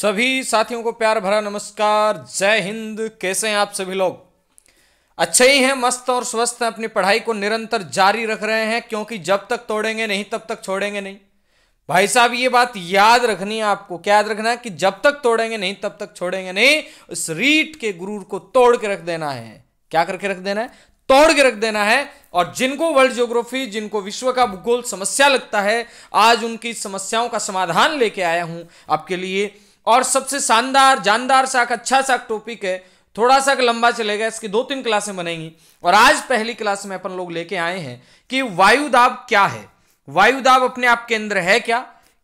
सभी साथियों को प्यार भरा नमस्कार जय हिंद कैसे हैं आप सभी लोग अच्छे ही हैं मस्त और स्वस्थ हैं अपनी पढ़ाई को निरंतर जारी रख रहे हैं क्योंकि जब तक तोड़ेंगे नहीं तब तक छोड़ेंगे नहीं भाई साहब ये बात याद रखनी है आपको क्या याद रखना है कि जब तक तोड़ेंगे नहीं तब तक छोड़ेंगे नहीं उस रीट के गुरूर को तोड़ के रख देना है क्या करके रख देना है तोड़ के रख देना है और जिनको वर्ल्ड ज्योग्राफी जिनको विश्व का भूगोल समस्या लगता है आज उनकी समस्याओं का समाधान लेके आया हूं आपके लिए और सबसे शानदार जानदार सा अच्छा सा टॉपिक है थोड़ा सा लंबा चलेगा इसकी दो तीन क्लासें बनेंगी और आज पहली क्लास में अपन लोग लेके आए हैं कि वायु दाब क्या है वायु दाब अपने आप के अंदर है क्या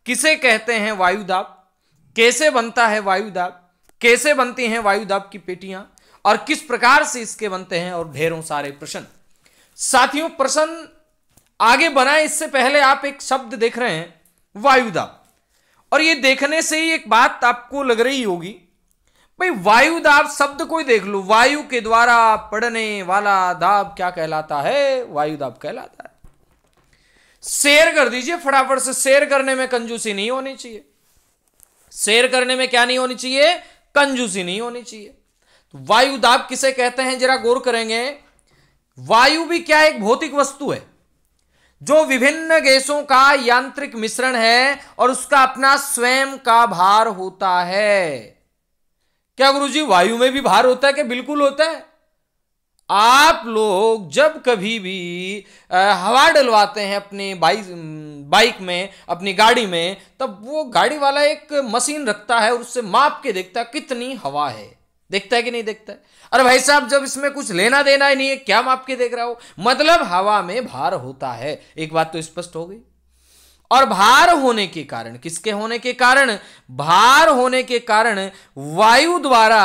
किसे कहते हैं वायु दाब कैसे बनता है वायु दाब कैसे बनती हैं वायु दाब की पेटियां और किस प्रकार से इसके बनते हैं और ढेरों सारे प्रश्न साथियों प्रश्न आगे बनाए इससे पहले आप एक शब्द देख रहे हैं वायु दाब और ये देखने से ही एक बात आपको लग रही होगी भाई वायु दाब शब्द को ही देख लो वायु के द्वारा पड़ने वाला दाब क्या कहलाता है वायु दाब कहलाता है शेयर कर दीजिए फटाफट से शेयर करने में कंजूसी नहीं होनी चाहिए शेयर करने में क्या नहीं होनी चाहिए कंजूसी नहीं होनी चाहिए तो वायु दाब किसे कहते हैं जरा गौर करेंगे वायु भी क्या एक भौतिक वस्तु है जो विभिन्न गैसों का यांत्रिक मिश्रण है और उसका अपना स्वयं का भार होता है क्या गुरुजी वायु में भी भार होता है कि बिल्कुल होता है आप लोग जब कभी भी हवा डलवाते हैं अपने बाइक बाइक में अपनी गाड़ी में तब वो गाड़ी वाला एक मशीन रखता है और उससे माप के देखता है कितनी हवा है देखता है कि नहीं देखता है अरे भाई साहब जब इसमें कुछ लेना देना ही नहीं है क्या माप के देख रहा हो मतलब हवा में भार होता है एक बात तो स्पष्ट हो गई और भार होने के कारण किसके होने के कारण भार होने के कारण वायु द्वारा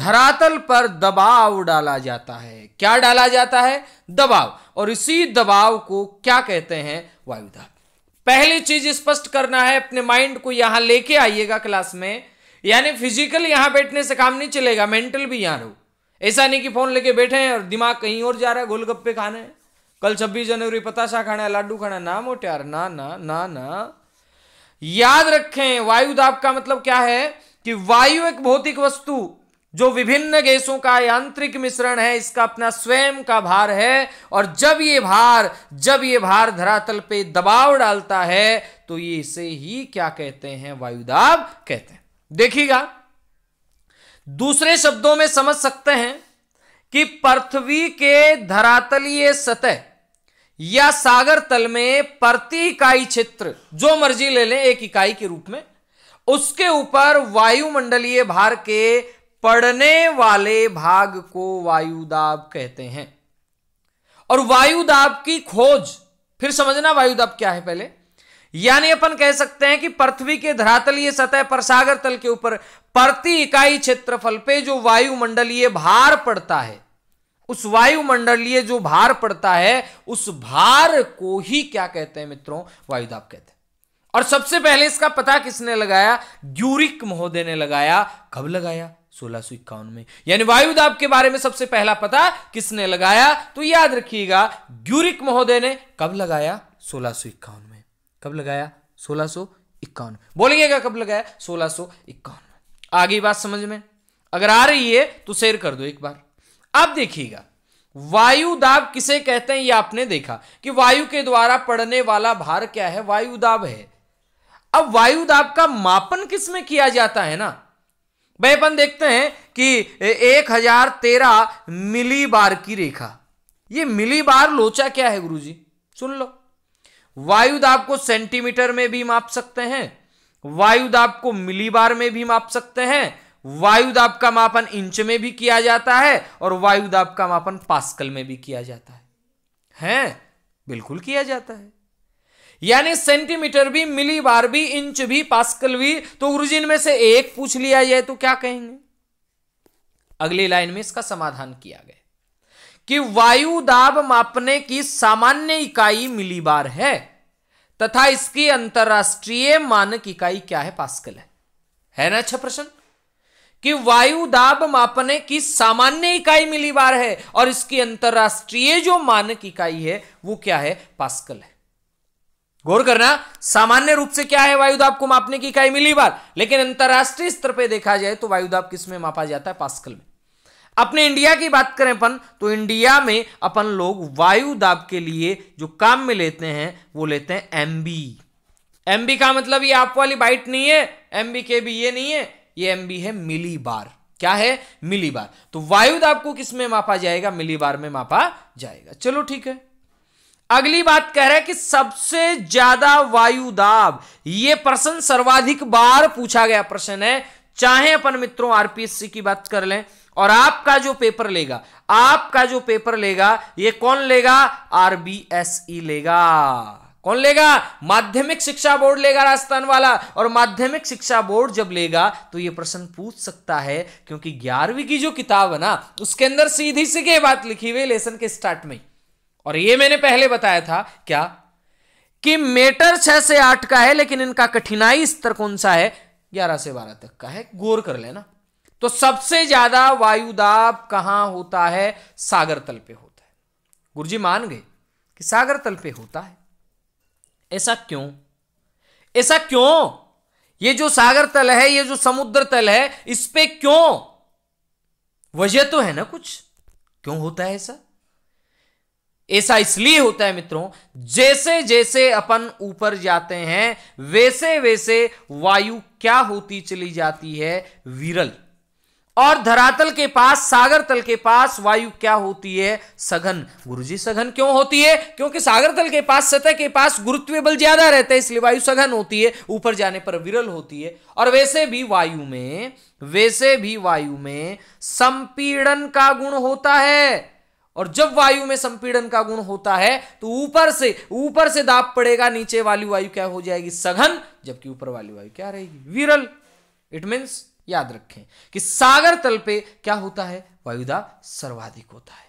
धरातल पर दबाव डाला जाता है क्या डाला जाता है दबाव और इसी दबाव को क्या कहते हैं वायुदाब पहली चीज स्पष्ट करना है अपने माइंड को यहां लेके आइएगा क्लास में यानी फिजिकल यहां बैठने से काम नहीं चलेगा मेंटल भी यहां रहो ऐसा नहीं कि फोन लेके बैठे हैं और दिमाग कहीं और जा रहा है गोलगप्पे खाने कल छब्बीस जनवरी पताशा खाना है लाडू खाना ना मोट्यार ना ना ना ना याद रखें वायुदाब का मतलब क्या है कि वायु एक भौतिक वस्तु जो विभिन्न गैसों का यांत्रिक मिश्रण है इसका अपना स्वयं का भार है और जब ये भार जब ये भार धरातल पे दबाव डालता है तो ये इसे ही क्या कहते हैं वायुदाब कहते हैं देखिएगा दूसरे शब्दों में समझ सकते हैं कि पृथ्वी के धरातलीय सतह या सागर तल में प्रति इकाई क्षेत्र जो मर्जी ले लें एक इकाई के रूप में उसके ऊपर वायुमंडलीय भार के पड़ने वाले भाग को वायुदाब कहते हैं और वायुदाब की खोज फिर समझना वायुदाब क्या है पहले यानी अपन कह सकते हैं कि पृथ्वी के धरातलीय सतह पर सागर तल के ऊपर प्रति इकाई क्षेत्रफल पे जो वायुमंडलीय भार पड़ता है उस वायुमंडलीय जो भार पड़ता है उस भार को ही क्या कहते हैं मित्रों वायुदाब कहते हैं और सबसे पहले इसका पता किसने लगाया ग्यूरिक महोदय ने लगाया कब लगाया सोलह सौ इक्यावन में यानी वायुदाब के बारे में सबसे पहला पता किसने लगाया तो याद रखिएगा ग्यूरिक महोदय ने कब लगाया सोलह सौ इक्यावन कब लगाया सोलह सो इक्यानवे बोलिएगा कब लगाया सोलह सो इक्यावन आगे बात समझ में अगर आ रही है तो शेयर कर दो एक बार अब देखिएगा वायु दाब किसे कहते हैं ये आपने देखा कि वायु के द्वारा पड़ने वाला भार क्या है वायु दाब है अब वायु दाब का मापन किस में किया जाता है ना भाई अपन देखते हैं कि एक हजार तेरह मिली बार की रेखा ये मिली बार लोचा क्या है गुरुजी सुन लो वायु दाब को सेंटीमीटर में भी माप सकते हैं वायु दाब को मिलीबार में भी माप सकते हैं वायु दाब का मापन इंच में भी किया जाता है और वायु दाब का मापन पास्कल में भी किया जाता है हैं बिल्कुल किया जाता है यानी सेंटीमीटर भी मिली बार भी इंच भी पास्कल भी तो उर्जिन में से एक पूछ लिया जाए तो क्या कहेंगे अगली लाइन में इसका समाधान किया गया कि वायु दाब मापने की सामान्य इकाई मिलीबार है तथा इसकी अंतर्राष्ट्रीय मानक इकाई क्या है पास्कल है है ना अच्छा प्रश्न कि वायु दाब मापने की सामान्य इकाई मिलीबार है और इसकी अंतर्राष्ट्रीय जो मानक इकाई है वो क्या है पास्कल है गौर करना सामान्य रूप से क्या है वायुदाब को मापने की इकाई मिलीबार लेकिन अंतर्राष्ट्रीय स्तर पर देखा जाए तो वायुदाब किस में मापा जाता है पास्कल में अपने इंडिया की बात करें अपन तो इंडिया में अपन लोग वायु दाब के लिए जो काम में लेते हैं वो लेते हैं एम बी एम बी का मतलब ये आप वाली बाइट नहीं है एम बी के बी ये नहीं है ये एम बी है मिली बार क्या है मिली बार तो वायु दाब को किस में मापा जाएगा मिली बार में मापा जाएगा चलो ठीक है अगली बात कह रहा है कि सबसे ज्यादा वायु दाब ये प्रश्न सर्वाधिक बार पूछा गया प्रश्न है चाहे अपन मित्रों आरपीएससी की बात कर लें और आपका जो पेपर लेगा आपका जो पेपर लेगा ये कौन लेगा आरबीएसई लेगा कौन लेगा माध्यमिक शिक्षा बोर्ड लेगा राजस्थान वाला और माध्यमिक शिक्षा बोर्ड जब लेगा तो ये प्रश्न पूछ सकता है क्योंकि ग्यारहवीं की जो किताब है ना उसके अंदर सीधी सी बात लिखी हुई लेसन के स्टार्ट में और ये मैंने पहले बताया था क्या कि मेटर छह से आठ का है लेकिन इनका कठिनाई स्तर कौन सा है ग्यारह से बारह तक का है गौर कर लेना तो सबसे ज्यादा वायुदाब कहां होता है सागर तल पे होता है गुरुजी मान गए कि सागर तल पे होता है ऐसा क्यों ऐसा क्यों ये जो सागर तल है ये जो समुद्र तल है इस पे क्यों वजह तो है ना कुछ क्यों होता है ऐसा ऐसा इसलिए होता है मित्रों जैसे जैसे अपन ऊपर जाते हैं वैसे वैसे वायु क्या होती चली जाती है विरल और धरातल के पास सागर तल के पास वायु क्या होती है सघन गुरुजी सघन क्यों होती है क्योंकि सागर तल के पास सतह के पास गुरुत्व बल ज्यादा रहता है इसलिए वायु सघन होती है ऊपर जाने पर विरल होती है और वैसे भी वायु में वैसे भी वायु में संपीड़न का गुण होता है और जब वायु में संपीड़न का गुण होता है तो ऊपर से ऊपर से दाप पड़ेगा नीचे वाली वायु क्या हो जाएगी सघन जबकि ऊपर वाली वायु क्या रहेगी विरल इट मीन्स याद रखें कि सागर तल पे क्या होता है वायुदा सर्वाधिक होता है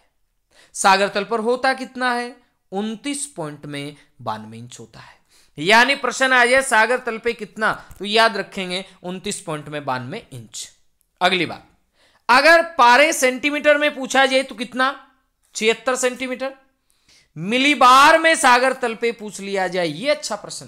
सागर तल पर होता कितना है उनतीस पॉइंट में बानवे इंच होता है यानी प्रश्न आ जाए सागर तल पे कितना तो याद रखेंगे उनतीस पॉइंट में बानवे इंच अगली बात अगर पारे सेंटीमीटर में पूछा जाए तो कितना छिहत्तर सेंटीमीटर मिलीबार में सागर तल पे पूछ लिया जाए ये अच्छा प्रश्न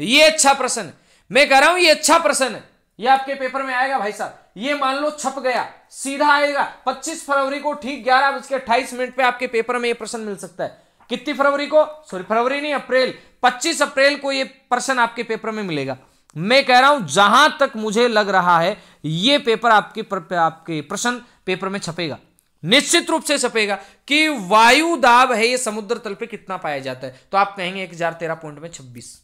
है ये अच्छा प्रश्न है मैं कह रहा हूं ये अच्छा प्रश्न है ये आपके पेपर में आएगा भाई साहब ये मान लो छप गया सीधा आएगा 25 फरवरी को ठीक ग्यारह बज के अट्ठाईस मिनट पे आपके पेपर में ये प्रश्न मिल सकता है कितनी फरवरी को सॉरी फरवरी नहीं अप्रैल 25 अप्रैल को ये प्रश्न आपके पेपर में मिलेगा मैं कह रहा हूं जहां तक मुझे लग रहा है ये पेपर आपके पर, आपके प्रश्न पेपर में छपेगा निश्चित रूप से छपेगा कि वायु दाब है ये समुद्र तल पे कितना पाया जाता है तो आप कहेंगे एक हजार तेरह पॉइंट में छब्बीस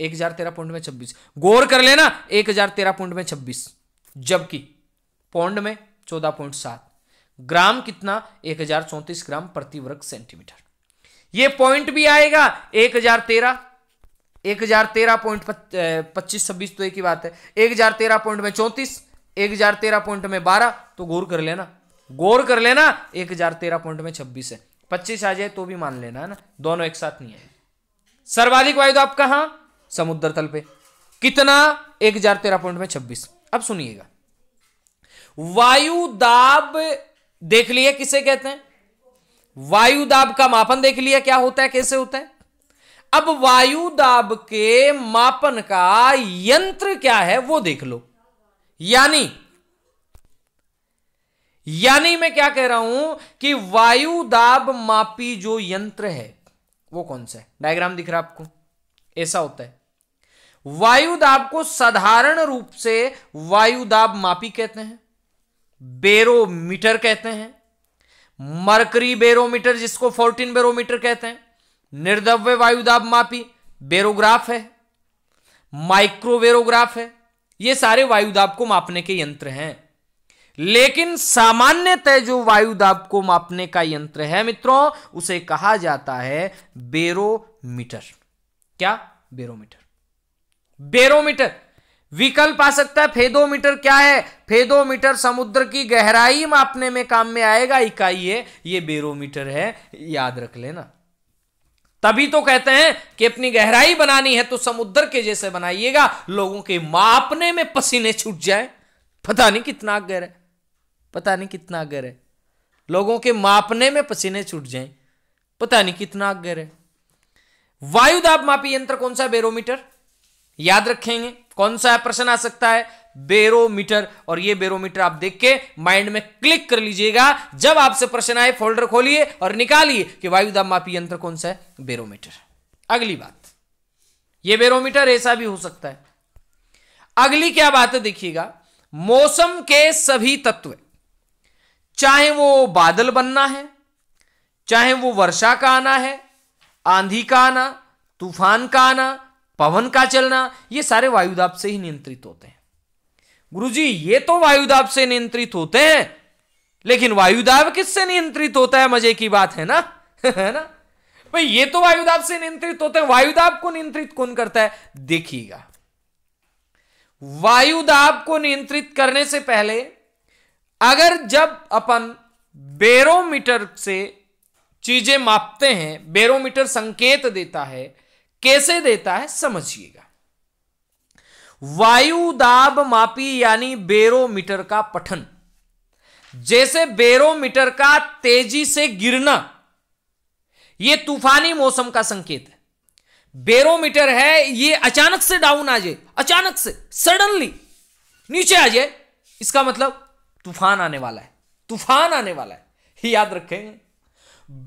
एक हजार तेरह पॉइंट में छब्बीस गौर कर लेना एक हजार तेरह पॉइंट में छब्बीस जबकि पौंड में चौदह पॉइंट सात ग्राम कितना एक हजार चौंतीस ग्राम प्रति वर्ग सेंटीमीटर ये पॉइंट भी आएगा एक हजार तेरह एक हजार तेरह पॉइंट पच्चीस छब्बीस तो एक ही बात है एक हजार तेरह पॉइंट में चौंतीस एक हजार तेरह पॉइंट में बारह तो गौर कर लेना गौर कर लेना एक हजार तेरह पॉइंट में छब्बीस है पच्चीस आ जाए तो भी मान लेना है ना दोनों एक साथ नहीं है सर्वाधिक वायुदाब तो कहां समुद्र तल पे कितना एक हजार तेरह पॉइंट में छब्बीस अब सुनिएगा वायु दाब देख लिया किसे कहते हैं वायु दाब का मापन देख लिया क्या होता है कैसे होता है अब वायु दाब के मापन का यंत्र क्या है वो देख लो यानी यानी मैं क्या कह रहा हूं कि वायु दाब मापी जो यंत्र है वो कौन सा है डायग्राम दिख रहा है आपको ऐसा होता है वायुदाब को साधारण रूप से वायुदाब मापी कहते हैं बेरोमीटर कहते हैं मरकरी बेरोमीटर जिसको फोर्टीन बेरोमीटर कहते हैं निर्दव्य वायुदाब मापी बेरोग्राफ है माइक्रोवेरोग्राफ है ये सारे वायुदाब को मापने के यंत्र हैं लेकिन सामान्यतः जो वायुदाब को मापने का यंत्र है मित्रों उसे कहा जाता है बेरोमीटर क्या बेरोमीटर बेरोमीटर विकल्प आ सकता है फेदोमीटर क्या है फेदोमीटर समुद्र की गहराई मापने में काम में आएगा इकाई है ये बेरोमीटर है याद रख लेना तभी तो कहते हैं कि अपनी गहराई बनानी है तो समुद्र के जैसे बनाइएगा लोगों के मापने में पसीने छूट जाए पता नहीं कितना गहर है पता नहीं कितना गहर है लोगों के मापने में पसीने छूट जाए पता नहीं कितना गहर है वायुदाब मापी यंत्र कौन सा बेरोमीटर याद रखेंगे कौन सा प्रश्न आ सकता है बेरोमीटर और ये बेरोमीटर आप देख के माइंड में क्लिक कर लीजिएगा जब आपसे प्रश्न आए फोल्डर खोलिए और निकालिए कि वायुदाब मापी यंत्र कौन सा है बेरोमीटर अगली बात ये बेरोमीटर ऐसा भी हो सकता है अगली क्या बात है देखिएगा मौसम के सभी तत्व चाहे वो बादल बनना है चाहे वो वर्षा का आना है आंधी का आना तूफान का आना पवन का चलना ये सारे वायुदाब से ही नियंत्रित होते हैं गुरु जी ये तो वायुदाब से नियंत्रित होते हैं लेकिन वायुदाब किससे नियंत्रित होता है मजे की बात है ना है ना भाई ये तो वायुदाब से नियंत्रित होते हैं वायुदाब को नियंत्रित कौन करता है देखिएगा वायुदाब को नियंत्रित करने से पहले अगर जब अपन बेरोमीटर से चीजें मापते हैं बेरोमीटर संकेत देता है कैसे देता है समझिएगा वायु दाब मापी यानी बेरोमीटर का पठन जैसे बेरोमीटर का तेजी से गिरना यह तूफानी मौसम का संकेत है बेरोमीटर है ये अचानक से डाउन आ जाए अचानक से सडनली नीचे आ जाए इसका मतलब तूफान आने वाला है तूफान आने वाला है याद रखें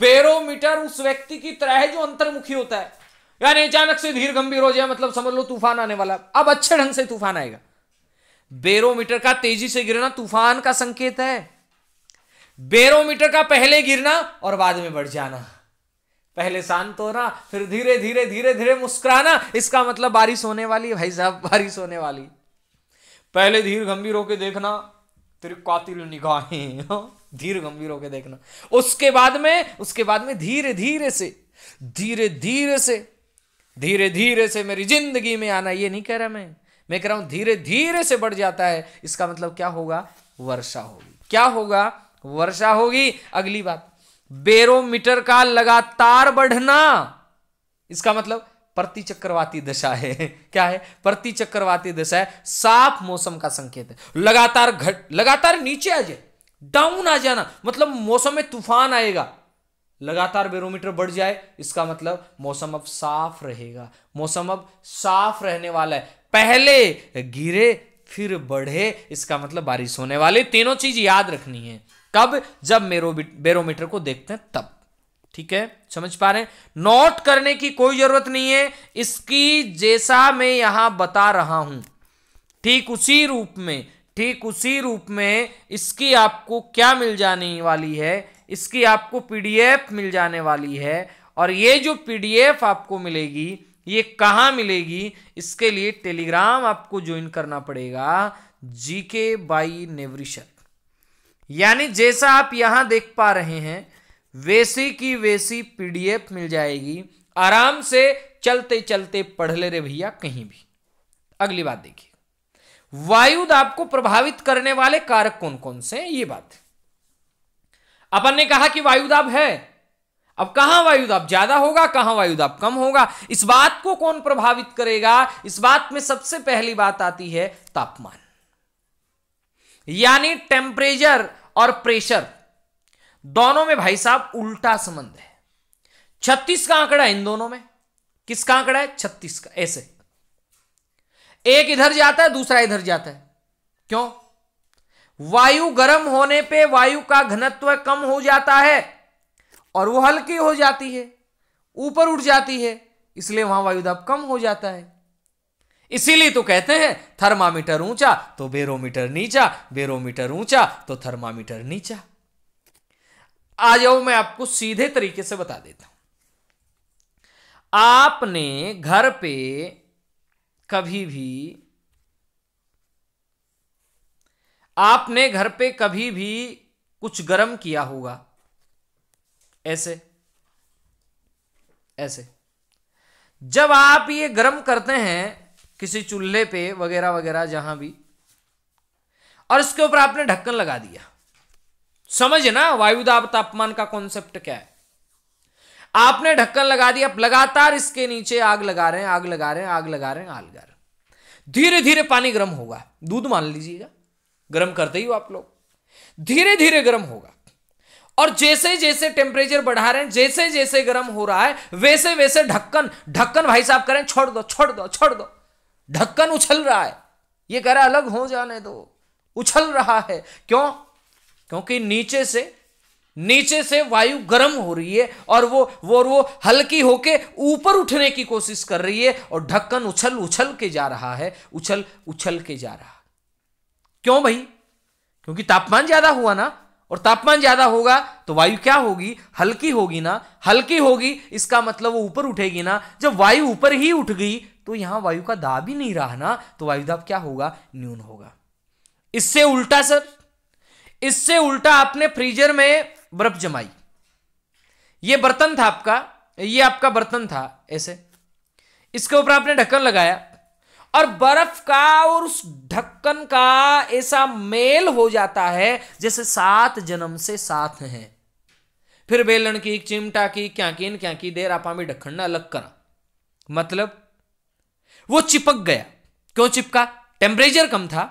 बेरोमीटर उस व्यक्ति की तरह है जो अंतर्मुखी होता है यानी अचानक से धीर गंभीर हो जाए मतलब समझ लो तूफान आने वाला अब अच्छे ढंग से तूफान आएगा बेरोमीटर का तेजी से गिरना तूफान का संकेत है बेरोमीटर का पहले गिरना और बाद में बढ़ जाना पहले शांत होना फिर धीरे धीरे धीरे धीरे मुस्कुराना इसका मतलब बारिश होने वाली भाई साहब बारिश होने वाली पहले धीर गंभीर होके देखना फिर कातिल निगाहें हाँ, धीर गंभीर होके देखना उसके बाद में उसके बाद में धीरे धीरे से धीरे धीरे से धीरे धीरे से मेरी जिंदगी में आना ये नहीं कह रहा मैं मैं कह रहा हूं धीरे धीरे से बढ़ जाता है इसका मतलब क्या होगा वर्षा होगी क्या होगा वर्षा होगी अगली बात बेरोमीटर का लगातार बढ़ना इसका मतलब प्रति चक्रवाती दशा है क्या है प्रति चक्रवाती दशा है साफ मौसम का संकेत है लगातार घट लगातार नीचे आ जाए डाउन आ जाना मतलब मौसम में तूफान आएगा लगातार बेरोमीटर बढ़ जाए इसका मतलब मौसम अब साफ रहेगा मौसम अब साफ रहने वाला है पहले गिरे फिर बढ़े इसका मतलब बारिश होने वाली तीनों चीज याद रखनी है कब जब मेरो बेरोमीटर को देखते हैं तब ठीक है समझ पा रहे हैं नोट करने की कोई जरूरत नहीं है इसकी जैसा मैं यहां बता रहा हूं ठीक उसी रूप में ठीक उसी रूप में इसकी आपको क्या मिल जाने वाली है इसकी आपको पीडीएफ मिल जाने वाली है और ये जो पीडीएफ आपको मिलेगी ये कहाँ मिलेगी इसके लिए टेलीग्राम आपको ज्वाइन करना पड़ेगा जीके बाई नेवरिशर यानी जैसा आप यहाँ देख पा रहे हैं वैसी की वैसी पीडीएफ मिल जाएगी आराम से चलते चलते पढ़ ले रहे भैया कहीं भी अगली बात देखिए वायुद आपको प्रभावित करने वाले कारक कौन कौन से हैं ये बात है अपन ने कहा कि वायुदाब है अब कहां वायुदाब ज्यादा होगा कहां वायुदाब कम होगा इस बात को कौन प्रभावित करेगा इस बात में सबसे पहली बात आती है तापमान यानी टेम्परेचर और प्रेशर दोनों में भाई साहब उल्टा संबंध है छत्तीस का आंकड़ा इन दोनों में किसका आंकड़ा है छत्तीस का ऐसे एक इधर जाता है दूसरा इधर जाता है क्यों वायु गर्म होने पे वायु का घनत्व कम हो जाता है और वो हल्की हो जाती है ऊपर उठ जाती है इसलिए वहां वायुदाब कम हो जाता है इसीलिए तो कहते हैं थर्मामीटर ऊंचा तो बेरोमीटर नीचा बेरोमीटर ऊंचा तो थर्मामीटर नीचा आ जाओ मैं आपको सीधे तरीके से बता देता हूं आपने घर पे कभी भी आपने घर पे कभी भी कुछ गर्म किया होगा ऐसे ऐसे जब आप ये गर्म करते हैं किसी चूल्हे पे वगैरह वगैरह जहां भी और इसके ऊपर आपने ढक्कन लगा दिया समझ ना वायुदाब तापमान का कॉन्सेप्ट क्या है आपने ढक्कन लगा दिया आप लगातार इसके नीचे आग लगा रहे हैं आग लगा रहे हैं आग लगा रहे हैं आग लगा रहे हैं धीरे धीरे पानी गर्म होगा दूध मान लीजिएगा गर्म करते ही हो आप लोग धीरे धीरे गर्म होगा और जैसे जैसे टेम्परेचर बढ़ा रहे हैं जैसे जैसे गर्म हो रहा है वैसे वैसे ढक्कन ढक्कन भाई साहब करें छोड़ दो छोड़ दो छोड़ दो ढक्कन उछल रहा है ये कह रहा अलग हो जाने दो उछल रहा है क्यों क्योंकि नीचे से नीचे से वायु गर्म हो रही है और वो वो वो हल्की होके ऊपर उठने की कोशिश कर रही है और ढक्कन उछल उछल के जा रहा है उछल उछल के जा रहा है क्यों भाई क्योंकि तापमान ज्यादा हुआ ना और तापमान ज्यादा होगा तो वायु क्या होगी हल्की होगी ना हल्की होगी इसका मतलब वो ऊपर उठेगी ना जब वायु ऊपर ही उठ गई तो यहां वायु का दाब ही नहीं रहा ना तो वायु दाब क्या होगा न्यून होगा इससे उल्टा सर इससे उल्टा आपने फ्रीजर में बर्फ जमाई ये बर्तन था आपका ये आपका बर्तन था ऐसे इसके ऊपर आपने ढक्कन लगाया और बर्फ का और उस ढक्कन का ऐसा मेल हो जाता है जैसे सात जन्म से साथ हैं फिर बेलन की चिमटा की क्या की क्या की देर आप में ढक्कन अलग करा मतलब वो चिपक गया क्यों चिपका टेम्परेचर कम था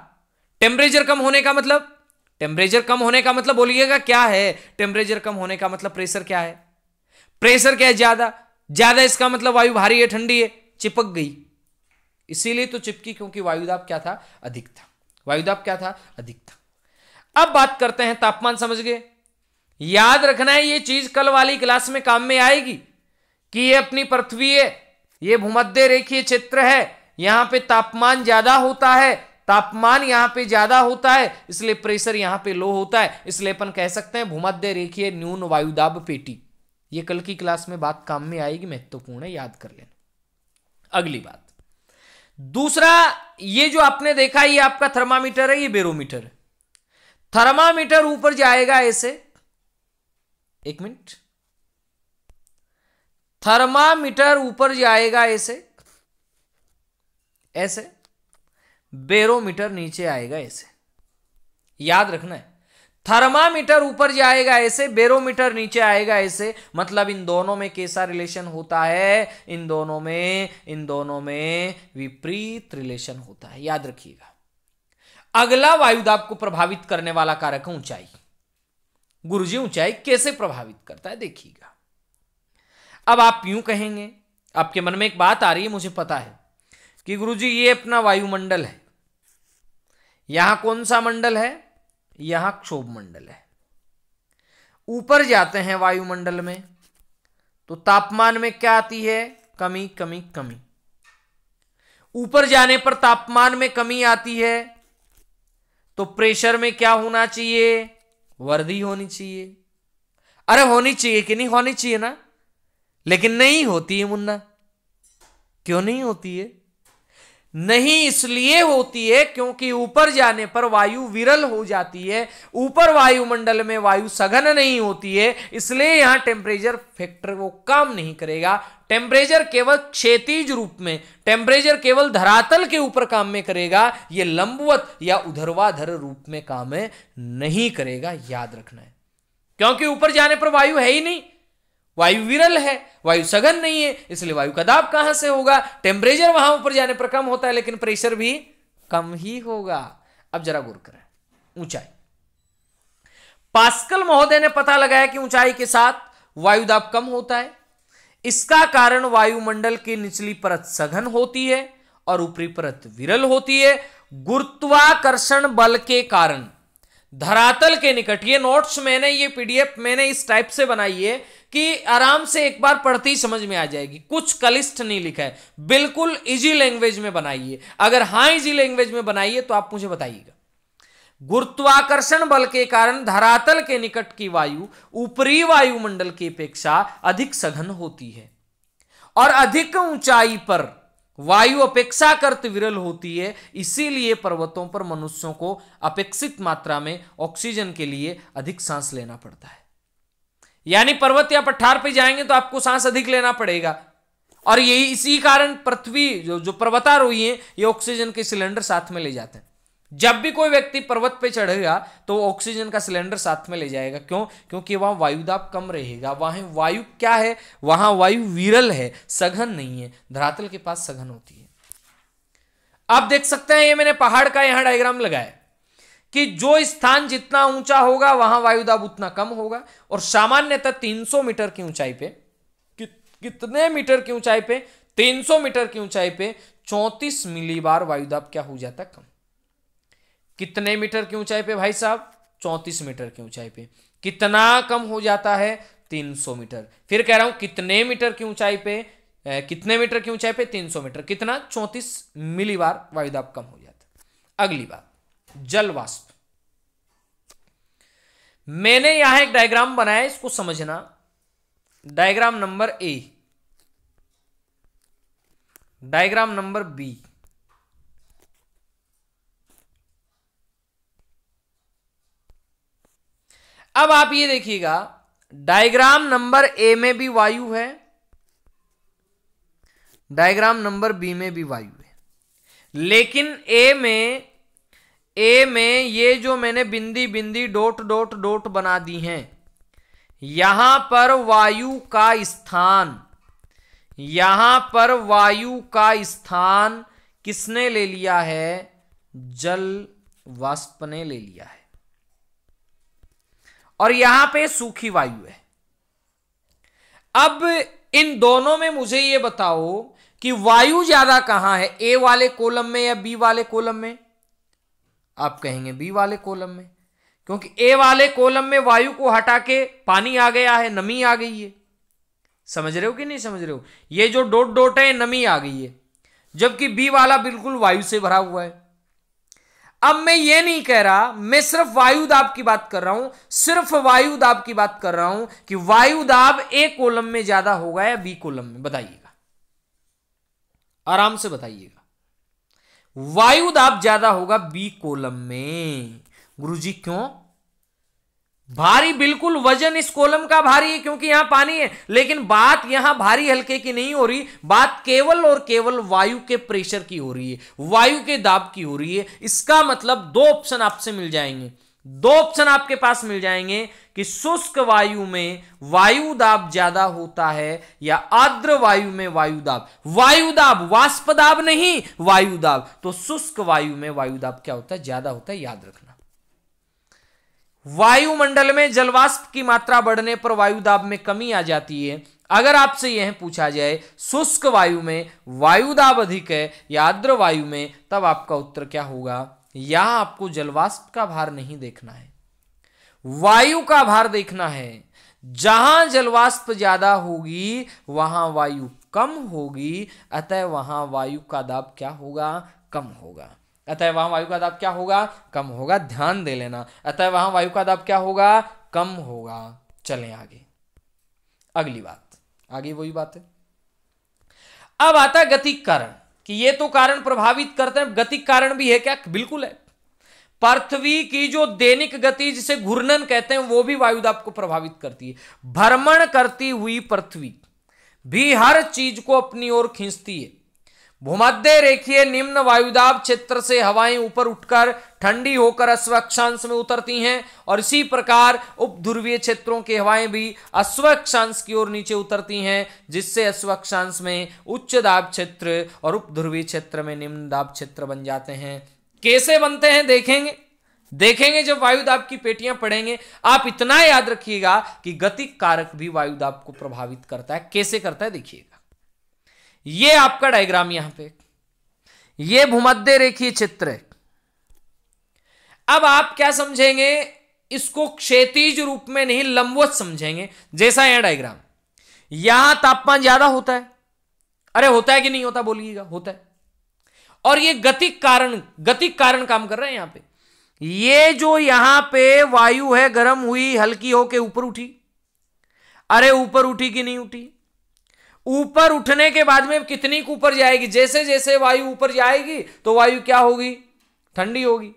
टेम्परेचर कम होने का मतलब टेम्परेचर कम होने का मतलब बोलिएगा क्या है टेम्परेचर कम होने का मतलब प्रेशर क्या है प्रेशर क्या है ज्यादा ज्यादा इसका मतलब वायु भारी है ठंडी है चिपक गई इसीलिए तो चिपकी क्योंकि वायुदाब क्या था अधिक था वायुदाब क्या था अधिक था अब बात करते हैं तापमान समझ गए याद रखना है ये चीज कल वाली क्लास में काम में आएगी कि ये अपनी पृथ्वी है ये भूमध्य रेखीय क्षेत्र है यहां पे तापमान ज्यादा होता है तापमान यहां पे ज्यादा होता है इसलिए प्रेशर यहां पे लो होता है इसलिए अपन कह सकते हैं भूमध्य रेखीय न्यून वायुदाब पेटी ये कल की क्लास में बात काम में आएगी महत्वपूर्ण है याद कर लेना अगली बात दूसरा ये जो आपने देखा ये आपका थर्मामीटर है ये बेरोमीटर है थर्मामीटर ऊपर जाएगा ऐसे एक मिनट थर्मामीटर ऊपर जाएगा ऐसे ऐसे बेरोमीटर नीचे आएगा ऐसे याद रखना है थर्मामीटर ऊपर जाएगा ऐसे बेरोमीटर नीचे आएगा ऐसे मतलब इन दोनों में कैसा रिलेशन होता है इन दोनों में इन दोनों में विपरीत रिलेशन होता है याद रखिएगा अगला वायुदाब को प्रभावित करने वाला कारक है ऊंचाई गुरुजी ऊंचाई कैसे प्रभावित करता है देखिएगा अब आप यूं कहेंगे आपके मन में एक बात आ रही है मुझे पता है कि गुरुजी ये अपना वायुमंडल है यहां कौन सा मंडल है यहां क्षोभ मंडल है ऊपर जाते हैं वायुमंडल में तो तापमान में क्या आती है कमी कमी कमी ऊपर जाने पर तापमान में कमी आती है तो प्रेशर में क्या होना चाहिए वर्दी होनी चाहिए अरे होनी चाहिए कि नहीं होनी चाहिए ना लेकिन नहीं होती है मुन्ना क्यों नहीं होती है नहीं इसलिए होती है क्योंकि ऊपर जाने पर वायु विरल हो जाती है ऊपर वायुमंडल में वायु सघन नहीं होती है इसलिए यहां टेम्परेचर फैक्टर वो काम नहीं करेगा टेम्परेचर केवल क्षेत्रीज रूप में टेम्परेचर केवल धरातल के ऊपर काम में करेगा ये लंबवत या उधरवाधर रूप में काम नहीं करेगा याद रखना है क्योंकि ऊपर जाने पर वायु है ही नहीं वायु विरल है वायु सघन नहीं है इसलिए वायु का दाब कहां से होगा टेम्परेचर वहां ऊपर जाने पर कम होता है लेकिन प्रेशर भी कम ही होगा अब जरा गौर करें ऊंचाई पास्कल महोदय ने पता लगाया कि ऊंचाई के साथ वायु दाब कम होता है इसका कारण वायुमंडल की निचली परत सघन होती है और ऊपरी परत विरल होती है गुरुत्वाकर्षण बल के कारण धरातल के निकट ये नोट्स मैंने ये पीडीएफ मैंने इस टाइप से बनाई है कि आराम से एक बार पढ़ती समझ में आ जाएगी कुछ कलिष्ट नहीं लिखा है बिल्कुल इजी लैंग्वेज में बनाइए अगर हाँ इजी लैंग्वेज में बनाइए तो आप मुझे बताइएगा गुरुत्वाकर्षण बल के कारण धरातल के निकट की वायु ऊपरी वायुमंडल की अपेक्षा अधिक सघन होती है और अधिक ऊंचाई पर वायु अपेक्षाकृत विरल होती है इसीलिए पर्वतों पर मनुष्यों को अपेक्षित मात्रा में ऑक्सीजन के लिए अधिक सांस लेना पड़ता है यानी पर्वत या पठार पर जाएंगे तो आपको सांस अधिक लेना पड़ेगा और यही इसी कारण पृथ्वी जो जो पर्वतारोही है ये ऑक्सीजन के सिलेंडर साथ में ले जाते हैं जब भी कोई व्यक्ति पर्वत पे चढ़ेगा तो ऑक्सीजन का सिलेंडर साथ में ले जाएगा क्यों क्योंकि वहां वायुदाब कम रहेगा वहां वायु क्या है वहां वायु विरल है सघन नहीं है धरातल के पास सघन होती है आप देख सकते हैं ये मैंने पहाड़ का यहां डायग्राम लगाया कि जो स्थान जितना ऊंचा होगा वहां वायुदाब उतना कम होगा और सामान्यतः 300 मीटर की ऊंचाई पे कि, कितने मीटर की ऊंचाई पे 300 मीटर की ऊंचाई पे 34 बार वायुदाब क्या हो जाता कम कितने मीटर की ऊंचाई पे भाई साहब चौंतीस मीटर की ऊंचाई पे कितना कम हो जाता है तीन सौ मीटर फिर कह रहा हूं कितने मीटर की ऊंचाई पे ए, कितने मीटर की ऊंचाई पे तीन सौ मीटर कितना चौंतीस मिली बार वायुदाब कम हो जाता अगली बात जलवाष्प मैंने यहां एक डायग्राम बनाया इसको समझना diagram number A diagram number B अब आप ये देखिएगा डायग्राम नंबर ए में भी वायु है डायग्राम नंबर बी में भी वायु है लेकिन ए में ए में ये जो मैंने बिंदी बिंदी डोट डोट डोट बना दी हैं यहां पर वायु का स्थान यहां पर वायु का स्थान किसने ले लिया है जल वाष्प ने ले लिया है और यहां पे सूखी वायु है अब इन दोनों में मुझे ये बताओ कि वायु ज्यादा कहां है ए वाले कोलम में या बी वाले कोलम में आप कहेंगे बी वाले कोलम में क्योंकि ए वाले कोलम में वायु को हटा के पानी आ गया है नमी आ गई है समझ रहे हो कि नहीं समझ रहे हो ये जो डोट डोट है नमी आ गई है जबकि बी वाला बिल्कुल वायु से भरा हुआ है अब मैं ये नहीं कह रहा मैं सिर्फ वायु दाब की बात कर रहा हूं सिर्फ वायु दाब की बात कर रहा हूं कि वायु दाब ए कोलम में ज्यादा होगा या बी कोलम में बताइएगा आराम से बताइएगा वायु दाब ज्यादा होगा बी कोलम में गुरुजी क्यों भारी बिल्कुल वजन इस कॉलम का भारी है क्योंकि यहां पानी है लेकिन बात यहां भारी हल्के की नहीं हो रही बात केवल और केवल वायु के प्रेशर की हो रही है वायु के दाब की हो रही है इसका मतलब दो ऑप्शन आपसे मिल जाएंगे दो ऑप्शन आपके पास मिल जाएंगे कि शुष्क वायु में वायु दाब ज्यादा होता है या आर्द्र वायु में वायु दाब वायु दाब वाष्पदाब नहीं वायु दाब तो शुष्क वायु में वायु दाब क्या होता है ज्यादा होता है याद रखना वायुमंडल में जलवाष्प की मात्रा बढ़ने पर वायु दाब में कमी आ जाती है अगर आपसे यह पूछा जाए शुष्क वायु में वायु दाब अधिक है या आर्द्र वायु में तब आपका उत्तर क्या होगा या आपको जलवाष्प का भार नहीं देखना है वायु का भार देखना है जहां जलवाष्प ज्यादा होगी वहां वायु कम होगी अतः वहां वायु का दाब क्या होगा कम होगा अतः वहां वायु का दाब क्या होगा कम होगा ध्यान दे लेना अतः वहां वायु का दाब क्या होगा कम होगा चले आगे अगली बात आगे वही बात है अब आता है गतिक कारण कि ये तो कारण प्रभावित करते हैं गतिक कारण भी है क्या बिल्कुल है पृथ्वी की जो दैनिक गति जिसे घूर्णन कहते हैं वो भी वायुदाब को प्रभावित करती है भ्रमण करती हुई पृथ्वी भी हर चीज को अपनी ओर खींचती है भूमध्य रेखीय निम्न वायुदाब क्षेत्र से हवाएं ऊपर उठकर ठंडी होकर अश्व अक्षांश में उतरती हैं और इसी प्रकार उपध्रुवीय क्षेत्रों की हवाएं भी अश्व अक्षांश की ओर नीचे उतरती हैं जिससे अश्व अक्षांश में उच्च दाब क्षेत्र और उपध्रुवीय क्षेत्र में निम्न दाब क्षेत्र बन जाते हैं कैसे बनते हैं देखेंगे देखेंगे जब वायुदाब की पेटियां पड़ेंगे आप इतना याद रखिएगा कि गति कारक भी वायुदाब को प्रभावित करता है कैसे करता है देखिएगा ये आपका डायग्राम यहां पे ये भूमध्य रेखीय चित्र है अब आप क्या समझेंगे इसको क्षेत्रीय रूप में नहीं लंबवत समझेंगे जैसा यह डायग्राम यहां तापमान ज्यादा होता है अरे होता है कि नहीं होता बोलिएगा होता है और ये गतिक कारण गतिक कारण काम कर रहे हैं यहां पे ये जो यहां पे वायु है गर्म हुई हल्की होके ऊपर उठी अरे ऊपर उठी कि नहीं उठी ऊपर उठने के बाद में कितनी ऊपर जाएगी जैसे जैसे वायु ऊपर जाएगी तो वायु क्या होगी ठंडी होगी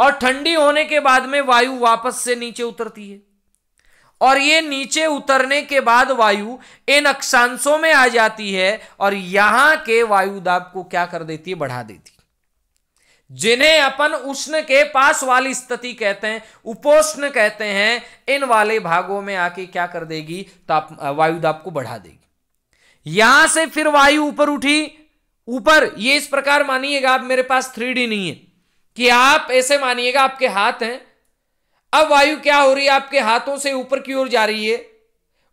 और ठंडी होने के बाद में वायु वापस से नीचे उतरती है और ये नीचे उतरने के बाद वायु इन अक्षांशों में आ जाती है और यहां के वायु दाब को क्या कर देती है बढ़ा देती है जिन्हें अपन उष्ण के पास वाली स्थिति कहते हैं उपोष्ण कहते हैं इन वाले भागों में आके क्या कर देगी ताप वायु दाब को बढ़ा देगी यहां से फिर वायु ऊपर उठी ऊपर ये इस प्रकार मानिएगा आप मेरे पास थ्री नहीं है कि आप ऐसे मानिएगा आपके हाथ हैं अब वायु क्या हो रही है आपके हाथों से ऊपर की ओर जा रही है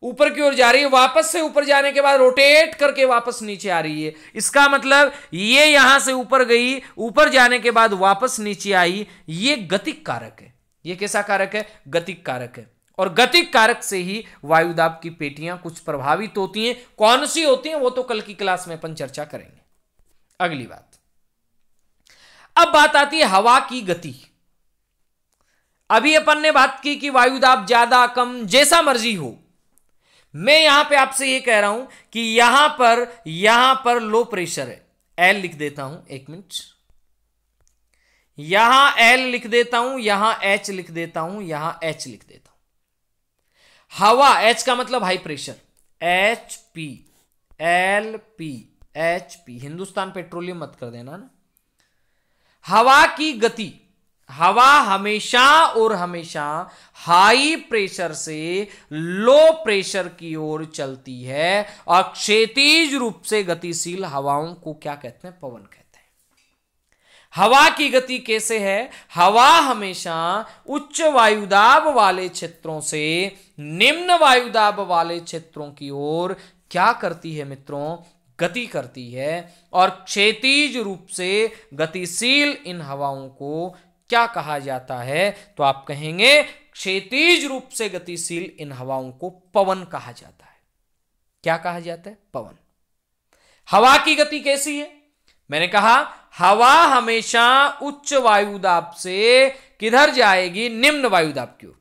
ऊपर की ओर जा रही है वापस से ऊपर जाने के बाद रोटेट करके वापस नीचे आ रही है इसका मतलब ये यहां से ऊपर गई ऊपर जाने के बाद वापस नीचे आई ये गतिक कारक है ये कैसा कारक है गतिक कारक है और गतिक कारक से ही वायुदाब की पेटियां कुछ प्रभावित होती हैं कौन सी होती हैं वो तो कल की क्लास में अपन चर्चा करेंगे अगली बात अब बात आती है हवा की गति अभी अपन ने बात की कि वायुदाब ज्यादा कम जैसा मर्जी हो मैं यहां पे आपसे ये कह रहा हूं कि यहां पर यहां पर लो प्रेशर है एल लिख देता हूं एक मिनट यहां एल लिख देता हूं यहां एच लिख देता हूं यहां एच लिख देता हूं हवा एच का मतलब high pressure H P L P H P Hindustan Petroleum मत कर देना ना हवा की गति हवा हमेशा और हमेशा हाई प्रेशर से लो प्रेशर की ओर चलती है और क्षेत्रीय रूप से गतिशील हवाओं को क्या कहते हैं पवन कहते हैं हवा की गति कैसे है हवा हमेशा उच्च वायुदाब वाले क्षेत्रों से निम्न वायुदाब वाले क्षेत्रों की ओर क्या करती है मित्रों गति करती है और क्षेत्रीज रूप से गतिशील इन हवाओं को क्या कहा जाता है तो आप कहेंगे क्षेत्रीज रूप से गतिशील इन हवाओं को पवन कहा जाता है क्या कहा जाता है पवन हवा की गति कैसी है मैंने कहा हवा हमेशा उच्च वायुदाब से किधर जाएगी निम्न वायुदाब की ओर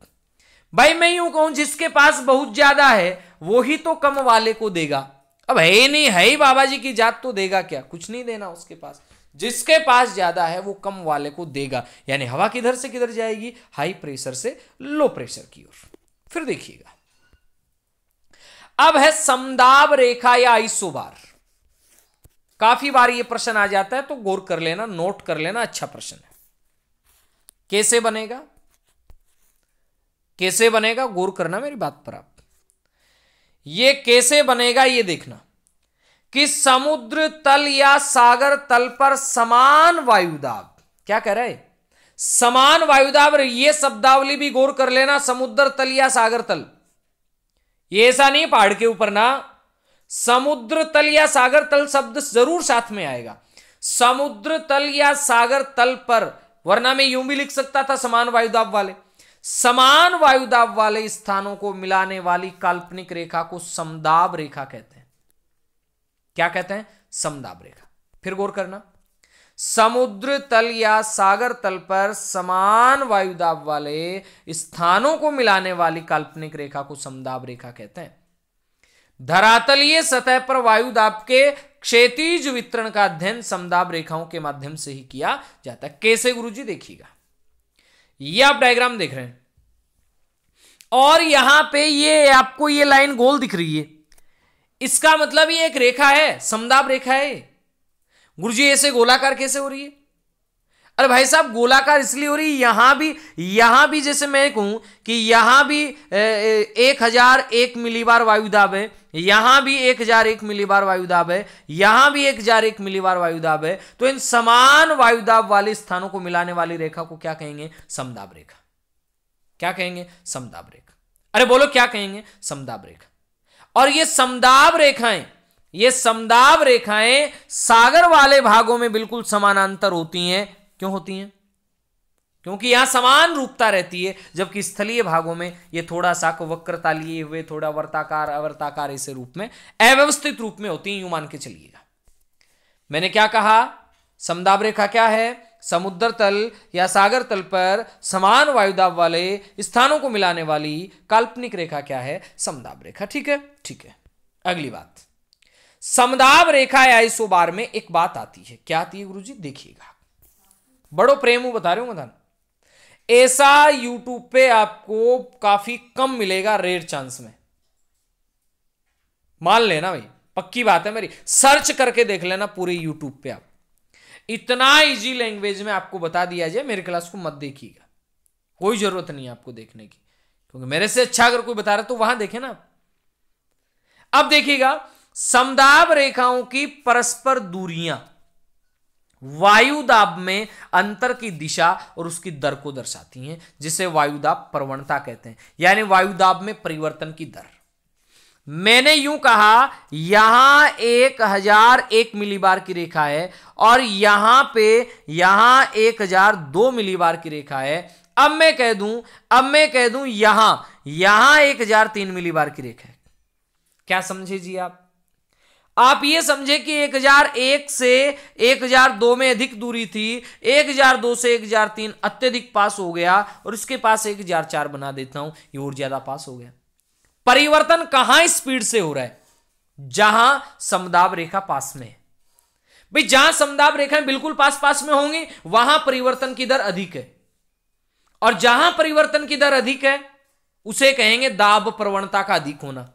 भाई मैं यूं कहूं जिसके पास बहुत ज्यादा है वो ही तो कम वाले को देगा अब है ही नहीं है ही बाबा जी की जात तो देगा क्या कुछ नहीं देना उसके पास जिसके पास ज्यादा है वो कम वाले को देगा यानी हवा किधर से किधर जाएगी हाई प्रेशर से लो प्रेशर की ओर फिर देखिएगा अब है समदाब रेखा या आइसोबार काफी बार ये प्रश्न आ जाता है तो गौर कर लेना नोट कर लेना अच्छा प्रश्न है कैसे बनेगा कैसे बनेगा गौर करना मेरी बात पर आप ये कैसे बनेगा ये देखना कि समुद्र तल या सागर तल पर समान वायुदाब क्या कह रहे समान वायुदाब ये शब्दावली भी गौर कर लेना समुद्र तल या सागर तल ये ऐसा नहीं पहाड़ के ऊपर ना समुद्र तल या सागर तल शब्द जरूर साथ में आएगा समुद्र तल या सागर तल पर वरना मैं यूं भी लिख सकता था समान वायुदाब वाले समान वायुदाब वाले स्थानों को मिलाने वाली काल्पनिक रेखा को समदाब रेखा कहते हैं क्या कहते हैं समदाब रेखा फिर गौर करना समुद्र तल या सागर तल पर समान वायुदाब वाले स्थानों को मिलाने वाली काल्पनिक रेखा को समदाब रेखा कहते हैं धरातलीय सतह पर वायुदाब के क्षेत्रीज वितरण का अध्ययन समदाब रेखाओं के माध्यम से ही किया जाता है कैसे गुरुजी देखिएगा ये आप डायग्राम देख रहे हैं और यहां पे ये आपको ये लाइन गोल दिख रही है इसका मतलब ये एक रेखा है समदाब रेखा है गुरुजी ऐसे गोलाकार कैसे हो रही है अरे भाई साहब गोलाकार इसलिए हो रही यहां भी यहां भी जैसे मैं कहूं कि यहां भी एक हजार एक मिलीबार वायुदाब है यहां भी एक हजार एक मिलीबार वायुदाब है यहां भी एक हजार एक मिलीबार वायुदाब है तो इन समान वायुदाब वाले स्थानों को मिलाने वाली रेखा को क्या कहेंगे समदाब रेखा क्या कहेंगे समदाब रेखा अरे बोलो क्या कहेंगे समदाब रेखा और ये समदाब रेखाएं ये समदाब रेखाएं सागर वाले भागों में बिल्कुल समानांतर होती हैं क्यों होती हैं क्योंकि यहां समान रूपता रहती है जबकि स्थलीय भागों में ये थोड़ा सा वक्रता लिए हुए थोड़ा वर्ताकार अवर्ताकार ऐसे रूप में अव्यवस्थित रूप में होती है यू मान के चलिएगा मैंने क्या कहा समदाब रेखा क्या है समुद्र तल या सागर तल पर समान वायुदाब वाले स्थानों को मिलाने वाली काल्पनिक रेखा क्या है समदाब रेखा ठीक है ठीक है अगली बात समदाब रेखा या बार में एक बात आती है क्या आती है जी देखिएगा बड़ो प्रेम हूं बता रहे हूं मैं ऐसा यूट्यूब पे आपको काफी कम मिलेगा रेयर चांस में मान लेना भाई पक्की बात है मेरी सर्च करके देख लेना पूरे यूट्यूब पे आप इतना इजी लैंग्वेज में आपको बता दिया जाए मेरे क्लास को मत देखिएगा कोई जरूरत नहीं है आपको देखने की क्योंकि मेरे से अच्छा अगर कोई बता रहा तो वहां देखे ना आप अब देखिएगा समदाब रेखाओं की परस्पर दूरियां वायुदाब में अंतर की दिशा और उसकी दर को दर्शाती हैं जिसे वायुदाब प्रवणता कहते हैं यानी वायुदाब में परिवर्तन की दर मैंने यूं कहा यहां एक हजार एक मिलीबार की रेखा है और यहां पे यहां एक हजार दो मिलीबार की रेखा है अब मैं कह दूं अब मैं कह दूं यहां यहां एक हजार तीन मिलीबार की रेखा है क्या समझे जी आप आप ये समझे कि 1001 से 1002 में अधिक दूरी थी 1002 से 1003 अत्यधिक पास हो गया और इसके पास 1004 बना देता हूं ये और ज्यादा पास हो गया परिवर्तन कहां स्पीड से हो रहा है जहां समदाब रेखा पास में भाई जहां समदाब रेखाएं बिल्कुल पास पास में होंगी वहां परिवर्तन की दर अधिक है और जहां परिवर्तन की दर अधिक है उसे कहेंगे दाब प्रवणता का अधिक होना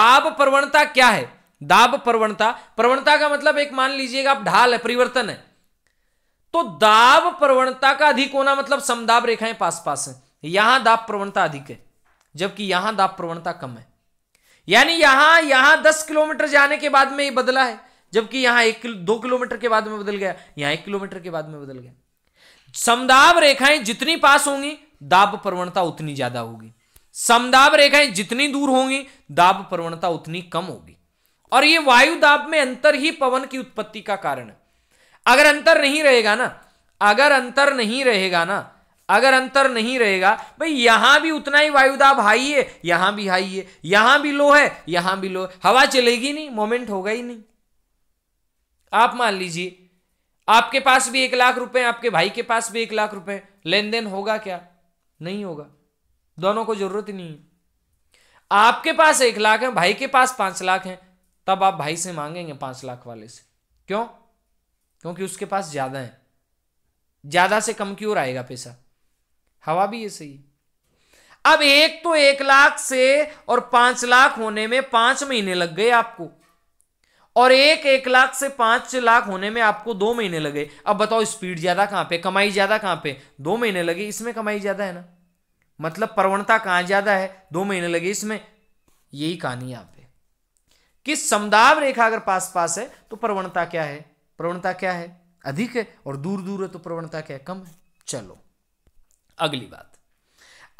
दाब प्रवणता क्या है दाब प्रवणता प्रवणता का मतलब एक मान लीजिएगा आप ढाल है परिवर्तन है तो दाब प्रवणता का अधिक होना मतलब समदाब रेखाएं पास पास है यहां दाब प्रवणता अधिक है जबकि यहां दाब प्रवणता कम है यानी यहां यहां दस किलोमीटर जाने के बाद में ये बदला है जबकि यहां एक दो किलोमीटर के बाद में बदल गया यहां एक किलोमीटर के बाद में बदल गया समदाब रेखाएं जितनी पास होंगी दाब प्रवणता उतनी ज्यादा होगी समदाब रेखाएं जितनी दूर होंगी दाब प्रवणता उतनी कम होगी और ये वायु दाब में अंतर ही पवन की उत्पत्ति का कारण है अगर अंतर नहीं रहेगा ना अगर अंतर नहीं रहेगा ना अगर अंतर नहीं रहेगा भाई यहां भी उतना ही वायुदाब हाई है यहां भी हाई है यहां भी लो है यहां भी लो है हवा चलेगी नहीं मोमेंट होगा ही नहीं आप मान लीजिए आपके पास भी एक लाख रुपए आपके भाई के पास भी एक लाख रुपए लेन देन होगा क्या नहीं होगा दोनों को जरूरत ही नहीं है आपके पास एक लाख है भाई के पास पांच लाख है तब आप भाई से मांगेंगे पांच लाख वाले से क्यों क्योंकि उसके पास ज़्यादा है ज़्यादा से कम क्यों आएगा पैसा हवा भी ये सही अब एक तो एक लाख से और पांच लाख होने में पांच महीने लग गए आपको और एक एक लाख से पांच लाख होने में आपको दो महीने लगे अब बताओ स्पीड ज्यादा कहां पे कमाई ज्यादा कहां पे दो महीने लगे इसमें कमाई ज्यादा है ना मतलब प्रवणता कहां ज्यादा है दो महीने लगे इसमें यही कहानी आप कि समदाव रेखा अगर पास पास है तो प्रवणता क्या है प्रवणता क्या है अधिक है और दूर दूर है तो प्रवणता क्या है कम है चलो अगली बात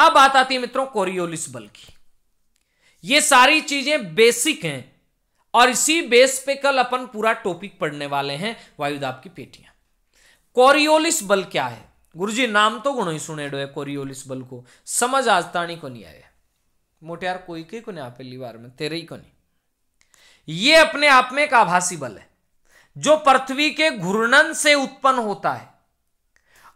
अब बात आती है मित्रों कोरियोलिस बल की ये सारी चीजें बेसिक हैं और इसी बेस पे कल अपन पूरा टॉपिक पढ़ने वाले हैं वायुदाब की पेटियां कोरियोलिस बल क्या है गुरुजी नाम तो गुणों ही डो है कोरियोलिस बल को समझ आज ताणी को नहीं आया मोटे यार कोई के को नहीं आप बार में तेरे ही को नहीं ये अपने आप में एक आभासी बल है जो पृथ्वी के घूर्णन से उत्पन्न होता है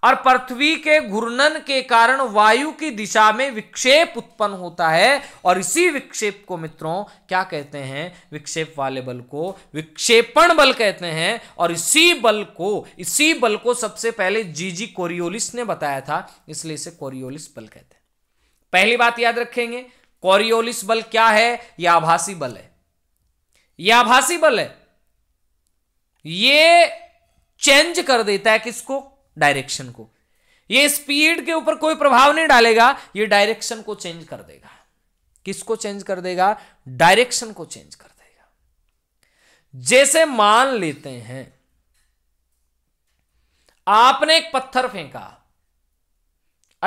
और पृथ्वी के घूर्णन के कारण वायु की दिशा में विक्षेप उत्पन्न होता है और इसी विक्षेप को मित्रों क्या कहते हैं विक्षेप वाले बल को विक्षेपण बल कहते हैं और इसी बल को इसी बल को सबसे पहले जीजी कोरियोलिस ने बताया था इसलिए इसे कोरियोलिस बल कहते हैं पहली बात याद रखेंगे कोरियोलिस बल क्या है यह आभासी बल है यह आभासी बल है ये चेंज कर देता है किसको डायरेक्शन को ये स्पीड के ऊपर कोई प्रभाव नहीं डालेगा ये डायरेक्शन को चेंज कर देगा किसको चेंज कर देगा डायरेक्शन को चेंज कर देगा जैसे मान लेते हैं आपने एक पत्थर फेंका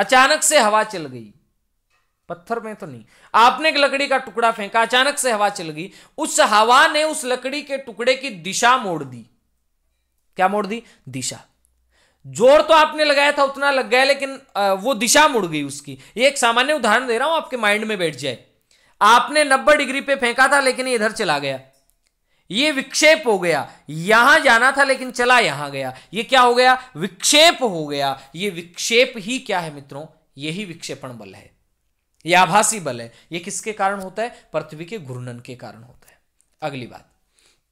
अचानक से हवा चल गई पत्थर में तो नहीं आपने एक लकड़ी का टुकड़ा फेंका अचानक से हवा चल गई उस हवा ने उस लकड़ी के टुकड़े की दिशा मोड़ दी क्या मोड़ दी दिशा जोर तो आपने लगाया था उतना लग गया लेकिन वो दिशा मुड़ गई उसकी ये एक सामान्य उदाहरण दे रहा हूं आपके माइंड में बैठ जाए आपने नब्बे डिग्री पे फेंका था लेकिन इधर चला गया ये विक्षेप हो गया यहां जाना था लेकिन चला यहां गया ये क्या हो गया विक्षेप हो गया ये विक्षेप ही क्या है मित्रों यही विक्षेपण बल है यह आभासी बल है यह किसके कारण होता है पृथ्वी के घूर्णन के कारण होता है अगली बात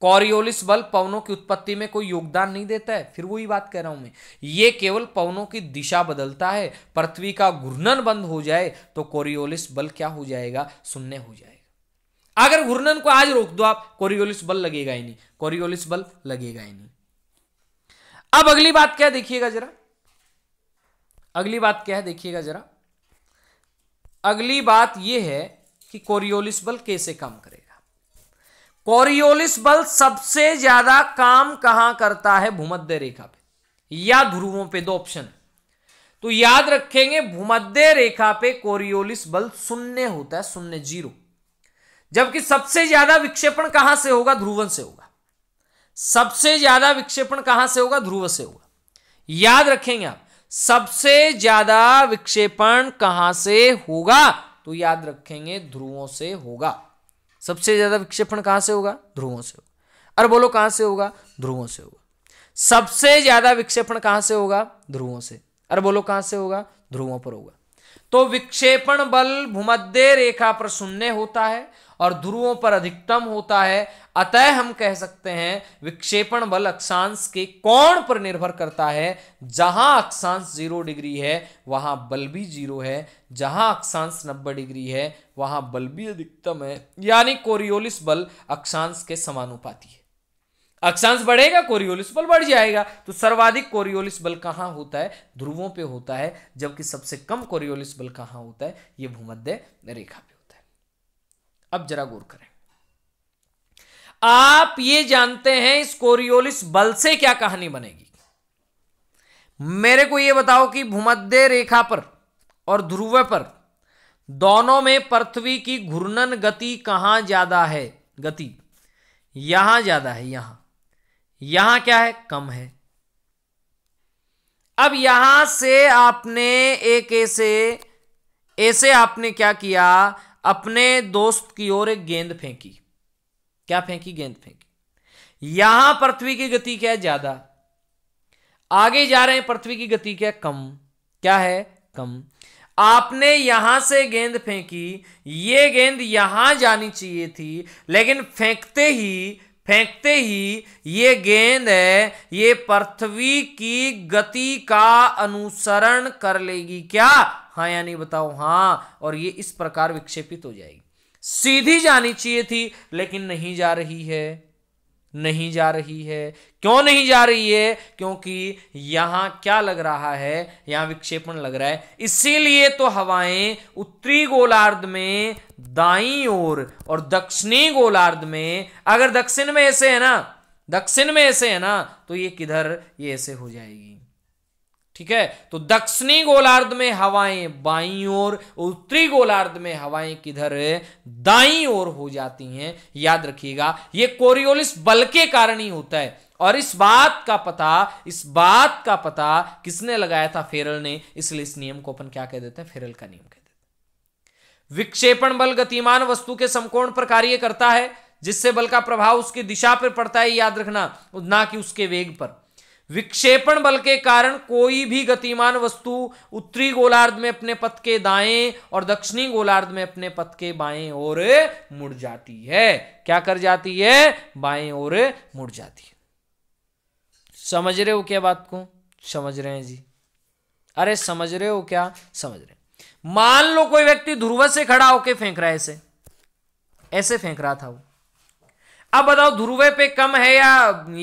कॉरियोलिस बल पवनों की उत्पत्ति में कोई योगदान नहीं देता है फिर वही बात कह रहा हूं मैं ये केवल पवनों की दिशा बदलता है पृथ्वी का घूर्णन बंद हो जाए तो कोरियोलिस बल क्या हो जाएगा शून्य हो जाएगा अगर घूर्णन को आज रोक दो आप कोरियोलिस बल लगेगा ही नहीं कोरियोलिस बल लगेगा ही नहीं अब अगली बात क्या देखिएगा जरा अगली बात क्या है देखिएगा जरा अगली बात यह है कि कोरियोलिस बल कैसे काम करेगा कोरियोलिस बल सबसे ज्यादा काम कहां करता है भूमध्य रेखा पे या ध्रुवों पे दो ऑप्शन तो याद रखेंगे भूमध्य रेखा पे कोरियोलिस बल शून्य होता है शून्य जीरो जबकि सबसे ज्यादा विक्षेपण कहां से होगा ध्रुवन से होगा सबसे ज्यादा विक्षेपण कहां से होगा ध्रुव से होगा याद रखेंगे आप सबसे ज्यादा विक्षेपण कहां से होगा तो याद रखेंगे ध्रुवों से होगा सबसे ज्यादा विक्षेपण कहां से होगा ध्रुवों से होगा अरे बोलो कहां से होगा ध्रुवों से होगा सबसे ज्यादा विक्षेपण कहां से होगा ध्रुवों से अरे बोलो कहां से होगा ध्रुवों पर होगा तो विक्षेपण बल भूमध्य रेखा पर शून्य होता है और ध्रुवों पर अधिकतम होता है अतः हम कह सकते हैं विक्षेपण बल अक्षांश के कोण पर निर्भर करता है जहां अक्षांश जीरो डिग्री है वहां बल भी जीरो है जहां अक्षांश नब्बे डिग्री है वहां बल भी अधिकतम है यानी कोरियोलिस बल अक्षांश के समानुपाती है अक्षांश बढ़ेगा कोरियोलिस बल बढ़ जाएगा तो सर्वाधिक कोरियोलिस बल कहां होता है ध्रुवों पर होता है जबकि सबसे कम कोरियोलिस बल कहां होता है यह भूमध्य रेखा पे होता है अब जरा गौर करें आप ये जानते हैं इस कोरियोलिस बल से क्या कहानी बनेगी मेरे को यह बताओ कि भूमध्य रेखा पर और ध्रुव पर दोनों में पृथ्वी की घूर्णन गति कहां ज्यादा है गति यहां ज्यादा है यहां यहां क्या है कम है अब यहां से आपने एक ऐसे ऐसे आपने क्या किया अपने दोस्त की ओर एक गेंद फेंकी क्या फेंकी गेंद फेंकी यहां पृथ्वी की गति क्या है ज्यादा आगे जा रहे हैं पृथ्वी की गति क्या कम क्या है कम आपने यहां से गेंद फेंकी ये गेंद यहां जानी चाहिए थी लेकिन फेंकते ही फेंकते ही ये गेंद है ये पृथ्वी की गति का अनुसरण कर लेगी क्या हाँ यानी बताओ हां और ये इस प्रकार विक्षेपित हो जाएगी सीधी जानी चाहिए थी लेकिन नहीं जा रही है नहीं जा रही है क्यों नहीं जा रही है क्योंकि यहां क्या लग रहा है यहां विक्षेपण लग रहा है इसीलिए तो हवाएं उत्तरी गोलार्ध में दाई ओर और दक्षिणी गोलार्ध में अगर दक्षिण में ऐसे है ना दक्षिण में ऐसे है ना तो ये किधर ये ऐसे हो जाएगी ठीक है तो दक्षिणी गोलार्ध में हवाएं बाई और उत्तरी गोलार्ध में हवाएं किधर दाई ओर हो जाती हैं याद रखिएगा ये कोरियोलिस बल के कारण ही होता है और इस बात का पता इस बात का पता किसने लगाया था फेरल ने इसलिए इस नियम को अपन क्या कह देते हैं फेरल का नियम कह देते हैं विक्षेपण बल गतिमान वस्तु के समकोण पर कार्य करता है जिससे बल का प्रभाव उसकी दिशा पर पड़ता है याद रखना ना कि उसके वेग पर विक्षेपण बल के कारण कोई भी गतिमान वस्तु उत्तरी गोलार्ध में अपने पथ के दाएं और दक्षिणी गोलार्ध में अपने पथ के बाएं ओर मुड़ जाती है क्या कर जाती है बाएं ओर मुड़ जाती है समझ रहे हो क्या बात को समझ रहे हैं जी अरे समझ रहे हो क्या समझ रहे मान लो कोई व्यक्ति ध्रुव से खड़ा होके फेंक रहा है ऐसे ऐसे फेंक रहा था वो अब बताओ ध्रुवे पे कम है या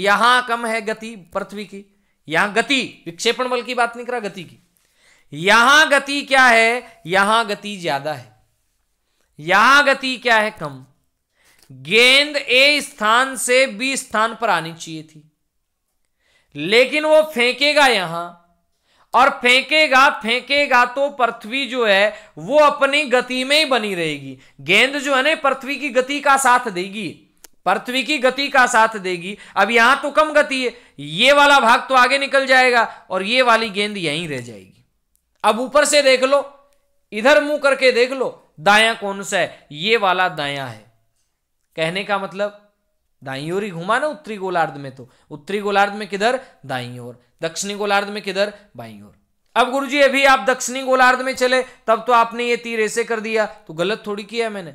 यहां कम है गति पृथ्वी की यहां गति विक्षेपण बल की बात नहीं करा गति की यहां गति क्या है यहां गति ज्यादा है यहां गति क्या है कम गेंद ए स्थान से बी स्थान पर आनी चाहिए थी लेकिन वो फेंकेगा यहां और फेंकेगा फेंकेगा तो पृथ्वी जो है वो अपनी गति में ही बनी रहेगी गेंद जो है ना पृथ्वी की गति का साथ देगी पृथ्वी की गति का साथ देगी अब यहां तो कम गति है ये वाला भाग तो आगे निकल जाएगा और ये वाली गेंद यहीं रह जाएगी अब ऊपर से देख लो इधर मुंह करके देख लो दाया कौन सा है ये वाला दाया है कहने का मतलब दाई ओर ही घुमा ना उत्तरी गोलार्ध में तो उत्तरी गोलार्ध में किधर दाई ओर दक्षिणी गोलार्ध में किधर बाई ओर अब गुरुजी अभी आप दक्षिणी गोलार्ध में चले तब तो आपने ये तीर ऐसे कर दिया तो गलत थोड़ी किया मैंने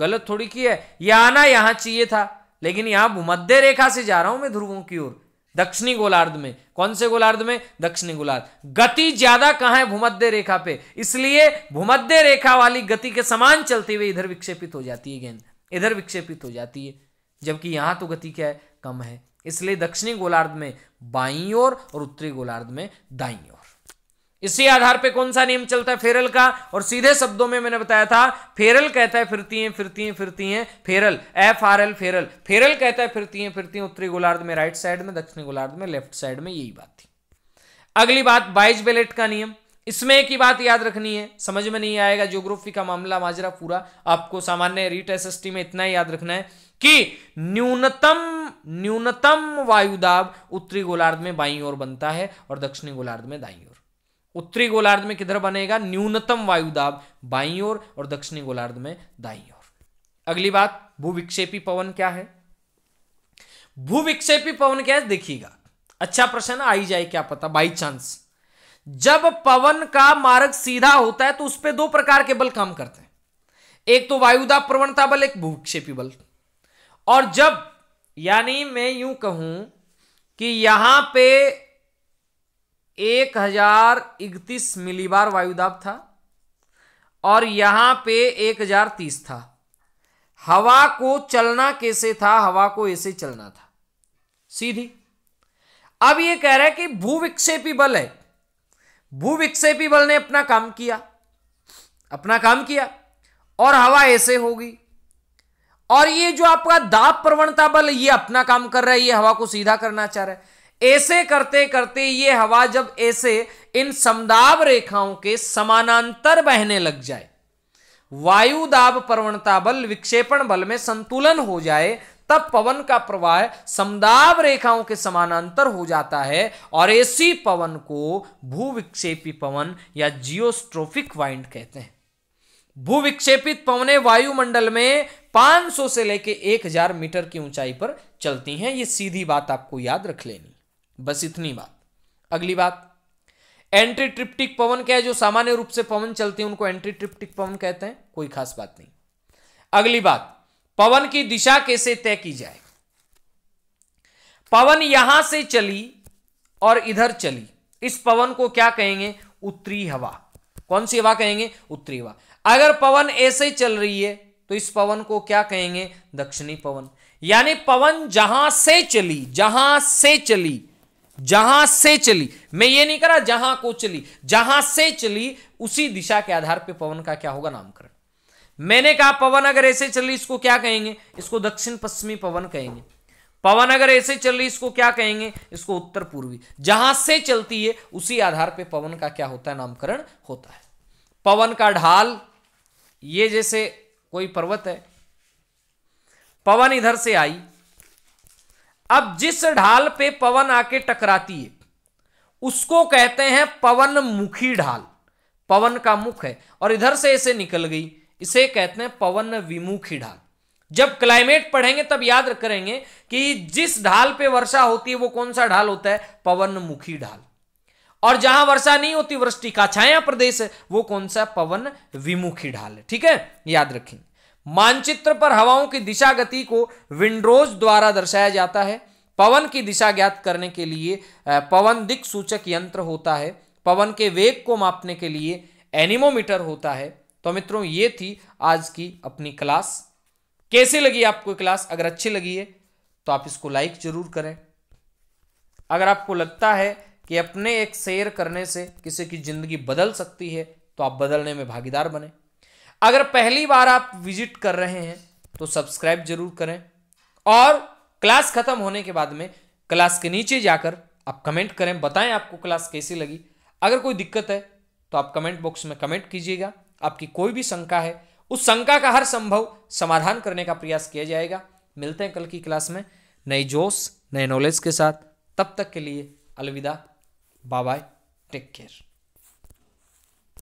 गलत थोड़ी की है यह आना यहां चाहिए था लेकिन यहां भूमध्य रेखा से जा रहा हूं मैं ध्रुवों की ओर दक्षिणी गोलार्ध में कौन से गोलार्ध में दक्षिणी गोलार्ध गति ज्यादा कहां है भूमध्य रेखा पे इसलिए भूमध्य रेखा वाली गति के समान चलते हुए इधर विक्षेपित हो जाती है गेंद इधर विक्षेपित हो जाती है जबकि यहां तो गति क्या है कम है इसलिए दक्षिणी गोलार्ध में बाई ओर और, और उत्तरी गोलार्ध में दाई ओर इसी आधार पे कौन सा नियम चलता है फेरल का और सीधे शब्दों में मैंने बताया था फेरल कहता है फिरती हैं फिरती हैं फिरती हैं Ferrel F R L Ferrel Ferrel कहता है फिरती हैं फिरती हैं उत्तरी गोलार्ध में राइट साइड में दक्षिणी गोलार्ध में लेफ्ट साइड में यही बात थी अगली बात बाइज बेलेट का नियम इसमें एक ही बात याद रखनी है समझ में नहीं आएगा ज्योग्राफी का मामला माजरा पूरा आपको सामान्य रीट एस में इतना ही याद रखना है कि न्यूनतम न्यूनतम वायुदाब उत्तरी गोलार्ध में बाई और बनता है और दक्षिणी गोलार्ध में दाई और उत्तरी गोलार्ध में किधर बनेगा न्यूनतम वायुदाब बाई ओर और, और दक्षिणी गोलार्ध में दाई ओर अगली बात भूविक्षेपी पवन क्या है भूविक्षेपी पवन क्या है देखिएगा अच्छा प्रश्न आई जाए क्या पता बाई चांस जब पवन का मार्ग सीधा होता है तो उस पर दो प्रकार के बल काम करते हैं एक तो वायुदाब प्रवणता बल एक भूक्षेपी बल और जब यानी मैं यूं कहूं कि यहां पे एक हजार इकतीस मिलीबार वायुदाब था और यहां पे एक हजार तीस था हवा को चलना कैसे था हवा को ऐसे चलना था सीधी अब ये कह रहा है कि भूविक्षेपी बल है भूविक्षेपी बल ने अपना काम किया अपना काम किया और हवा ऐसे होगी और ये जो आपका दाब प्रवणता बल ये अपना काम कर रहा है ये हवा को सीधा करना चाह रहा है ऐसे करते करते ये हवा जब ऐसे इन समदाब रेखाओं के समानांतर बहने लग जाए वायुदाब प्रवणता बल विक्षेपण बल में संतुलन हो जाए तब पवन का प्रवाह समदाब रेखाओं के समानांतर हो जाता है और ऐसी पवन को भूविक्षेपी पवन या जियोस्ट्रोफिक वाइंड कहते हैं भूविक्षेपित पवने वायुमंडल में 500 से लेकर 1000 मीटर की ऊंचाई पर चलती हैं ये सीधी बात आपको याद रख लेनी बस इतनी बात अगली बात एंट्री ट्रिप्टिक पवन क्या है जो सामान्य रूप से पवन चलते हैं उनको एंट्री ट्रिप्टिक पवन कहते हैं कोई खास बात नहीं अगली बात पवन की दिशा कैसे तय की जाए पवन यहां से चली और इधर चली इस पवन को क्या कहेंगे उत्तरी हवा कौन सी हवा कहेंगे उत्तरी हवा अगर पवन ऐसे चल रही है तो इस पवन को क्या कहेंगे दक्षिणी पवन यानी पवन जहां से चली जहां से चली जहां से चली मैं ये नहीं करा जहां को चली जहां से चली उसी दिशा के आधार पे पवन का क्या होगा नामकरण मैंने कहा पवन अगर ऐसे चली इसको क्या कहेंगे इसको दक्षिण पश्चिमी पवन कहेंगे पवन अगर ऐसे चली इसको क्या कहेंगे इसको उत्तर पूर्वी जहां से चलती है उसी आधार पर पवन का क्या होता है नामकरण होता है पवन का ढाल ये जैसे कोई पर्वत है पवन इधर से आई अब जिस ढाल पे पवन आके टकराती है उसको कहते हैं पवन मुखी ढाल पवन का मुख है और इधर से इसे निकल गई इसे कहते हैं पवन विमुखी ढाल जब क्लाइमेट पढ़ेंगे तब याद करेंगे कि जिस ढाल पे वर्षा होती है वो कौन सा ढाल होता है पवन मुखी ढाल और जहां वर्षा नहीं होती वृष्टि का छाया प्रदेश है वो कौन सा पवन विमुखी ढाल है ठीक है याद रखेंगे मानचित्र पर हवाओं की दिशा गति को विंडोज द्वारा दर्शाया जाता है पवन की दिशा ज्ञात करने के लिए पवन दिक सूचक यंत्र होता है पवन के वेग को मापने के लिए एनिमोमीटर होता है तो मित्रों ये थी आज की अपनी क्लास कैसी लगी आपको क्लास अगर अच्छी लगी है तो आप इसको लाइक जरूर करें अगर आपको लगता है कि अपने एक शेयर करने से किसी की ज़िंदगी बदल सकती है तो आप बदलने में भागीदार बने अगर पहली बार आप विजिट कर रहे हैं तो सब्सक्राइब जरूर करें और क्लास खत्म होने के बाद में क्लास के नीचे जाकर आप कमेंट करें बताएं आपको क्लास कैसी लगी अगर कोई दिक्कत है तो आप कमेंट बॉक्स में कमेंट कीजिएगा आपकी कोई भी शंका है उस शंका का हर संभव समाधान करने का प्रयास किया जाएगा मिलते हैं कल की क्लास में नए जोश नए नॉलेज के साथ तब तक के लिए अलविदा बाय बाय टेक केयर